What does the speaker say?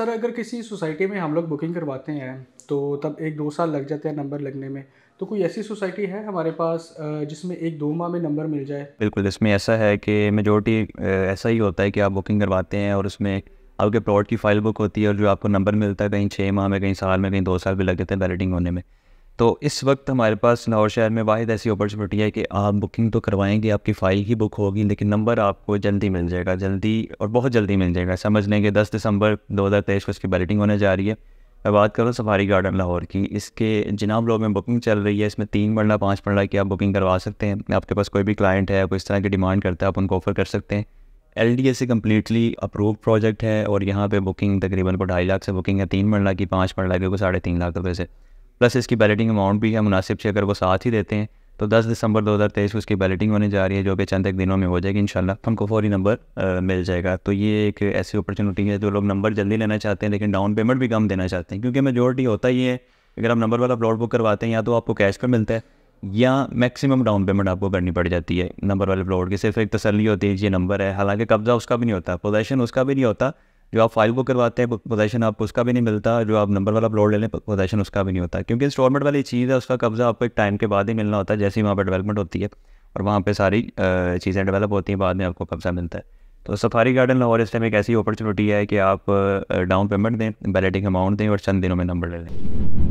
sir अगर किसी society में हम लोग बुकिंग करवाते हैं तो तब एक दो साल लग जाते हैं नंबर लगने में तो कोई ऐसी सोसाइटी है हमारे पास जिसमें एक दो माह में नंबर मिल जाए बिल्कुल इसमें ऐसा है कि मेजोरिटी ऐसा ही होता है कि आप बुकिंग करवाते हैं और उसमें आपके प्लॉट की फाइल बुक होती है और जो आपको नंबर मिलता है कहीं छः माह में कहीं साल में कहीं दो साल भी लग जाते हैं बैलेटिंग होने में तो इस वक्त हमारे पास लाहौर शहर में वाद ऐसी अपॉर्चुनिटी है कि आप बुकिंग तो करवाएंगे आपकी फ़ाइल ही बुक होगी लेकिन नंबर आपको जल्दी मिल जाएगा जल्दी और बहुत जल्दी मिल जाएगा समझ लेंगे दस दिसंबर दो हज़ार तेईस को इसकी बैलेटिंग होने जा रही है मैं बात करूँ सफारी गार्डन लाहौर की इसके जिनाब लोग में बुकिंग चल रही है इसमें तीन मरला पाँच मरला की आप बुकिंग करवा सकते हैं आपके पास कोई भी क्लाइंट है कोई इस तरह की डिमांड करता है आप उनको ऑफ़र कर सकते हैं L D S completely approve project है और यहाँ पे बुकिंग तकरीबन को ढाई लाख से बुकिंग है तीन मरला की पाँच मरला की साढ़े तीन लाख रुपये से प्लस इसकी बैलेटिंग अमाउंट भी है मुनासिब से अगर वो साथ ही देते हैं तो 10 दिसंबर 2023 को उसकी बैलेटिंग होने जा रही है जो कि चंद एक दिनों में हो जाएगी इंशाल्लाह तो हमको फौरी नंबर मिल जाएगा तो ये एक ऐसी अपॉर्चुनिटी है जो लोग नंबर जल्दी लेना चाहते हैं लेकिन डाउन पेमेंट भी कम देना चाहते हैं क्योंकि मेजोरिटी होता ही है अगर आप नंबर वाला प्लॉट बुक करवाते हैं या तो आपको कैश पर मिलता है या मैक्सिमम डाउन पेमेंट आपको करनी पड़ जाती है नंबर वाले प्लॉट की सिर्फ एक तसली होती है ये नंबर है हालांकि कब्जा उसका भी नहीं होता पोजेशन उसका भी नहीं होता जो आप फाइल बुक करवाते हैं पोजेशन आपको उसका भी नहीं मिलता जो आप नंबर वाला प्लॉट ले लें पोजेशन उसका भी नहीं होता क्योंकि इंस्टॉलमेंट वाली चीज़ है उसका कब्जा आपको एक टाइम के बाद ही मिलना होता है जैसे ही वहाँ पर डेवलपमेंट होती है और वहाँ पर सारी चीज़ें डेवलप होती हैं बाद में आपको कब्जा मिलता है तो सफारी गार्डन लाहौर इस टाइम एक ऐसी अपॉर्चुनिटी है कि आप डाउन पेमेंट दें बैलेटिंग अमाउंट दें और चंद दिनों में नंबर ले लें